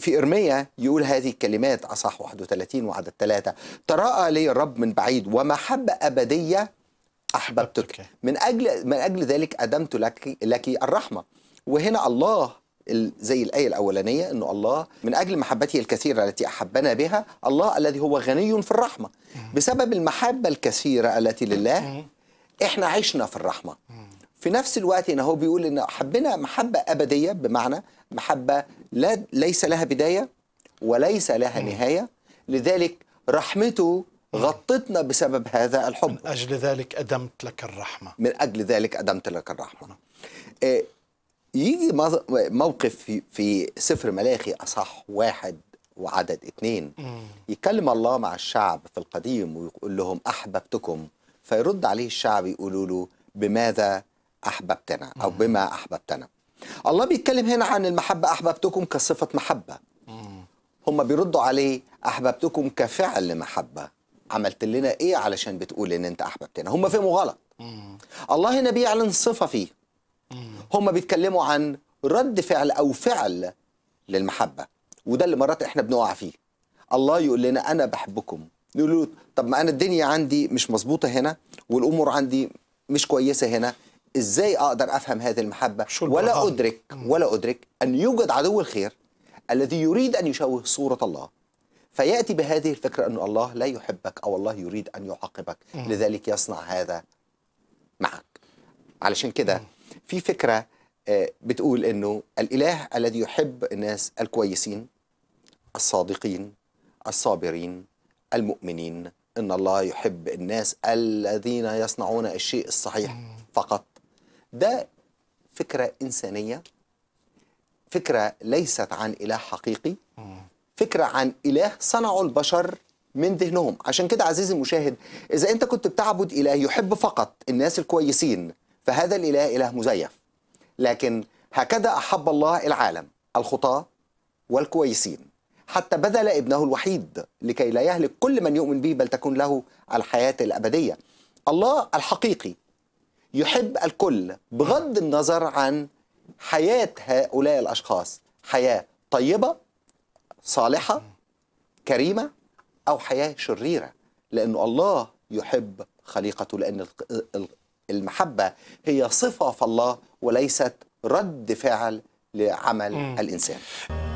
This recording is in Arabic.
في إرمية يقول هذه الكلمات أصح 31 وعدد 3 تراءى لي الرب من بعيد ومحبة أبدية أحببتك من أجل من أجل ذلك أدمت لك لك الرحمة وهنا الله زي الآية الأولانية أنه الله من أجل محبته الكثيرة التي أحبنا بها الله الذي هو غني في الرحمة بسبب المحبة الكثيرة التي لله إحنا عشنا في الرحمة في نفس الوقت هنا هو بيقول ان حبنا محبه ابديه بمعنى محبه لا ليس لها بداية وليس لها نهاية لذلك رحمته غطتنا بسبب هذا الحب من أجل ذلك أدمت لك الرحمة من أجل ذلك أدمت لك الرحمة نعم. آه، يجي موقف في سفر ملاخي أصح واحد وعدد اثنين يتكلم الله مع الشعب في القديم ويقول لهم أحببتكم فيرد عليه الشعب يقولوا له بماذا أحببتنا أو بما أحببتنا الله بيتكلم هنا عن المحبة أحببتكم كصفة محبة هم بيردوا عليه أحببتكم كفعل محبة عملت لنا إيه علشان بتقول إن أنت أحببتنا هم فهموا غلط الله هنا بيعلن صفة فيه هم بيتكلموا عن رد فعل أو فعل للمحبة وده اللي مرات إحنا بنقع فيه الله يقول لنا أنا بحبكم نقول له طب ما أنا الدنيا عندي مش مظبوطة هنا والأمور عندي مش كويسة هنا ازاي اقدر افهم هذه المحبه ولا ادرك ولا ادرك ان يوجد عدو الخير الذي يريد ان يشوه صوره الله فياتي بهذه الفكره ان الله لا يحبك او الله يريد ان يعاقبك لذلك يصنع هذا معك علشان كده في فكره آه، بتقول انه الاله الذي يحب الناس الكويسين الصادقين الصابرين المؤمنين ان الله يحب الناس الذين يصنعون الشيء الصحيح فقط ده فكرة إنسانية فكرة ليست عن إله حقيقي فكرة عن إله صنعه البشر من ذهنهم عشان كده عزيزي المشاهد إذا أنت كنت بتعبد إله يحب فقط الناس الكويسين فهذا الإله إله مزيف لكن هكذا أحب الله العالم الخطاة والكويسين حتى بذل ابنه الوحيد لكي لا يهلك كل من يؤمن به بل تكون له الحياة الأبدية الله الحقيقي يحب الكل بغض النظر عن حياة هؤلاء الأشخاص حياة طيبة صالحة كريمة أو حياة شريرة لأن الله يحب خليقته لأن المحبة هي صفة في الله وليست رد فعل لعمل الإنسان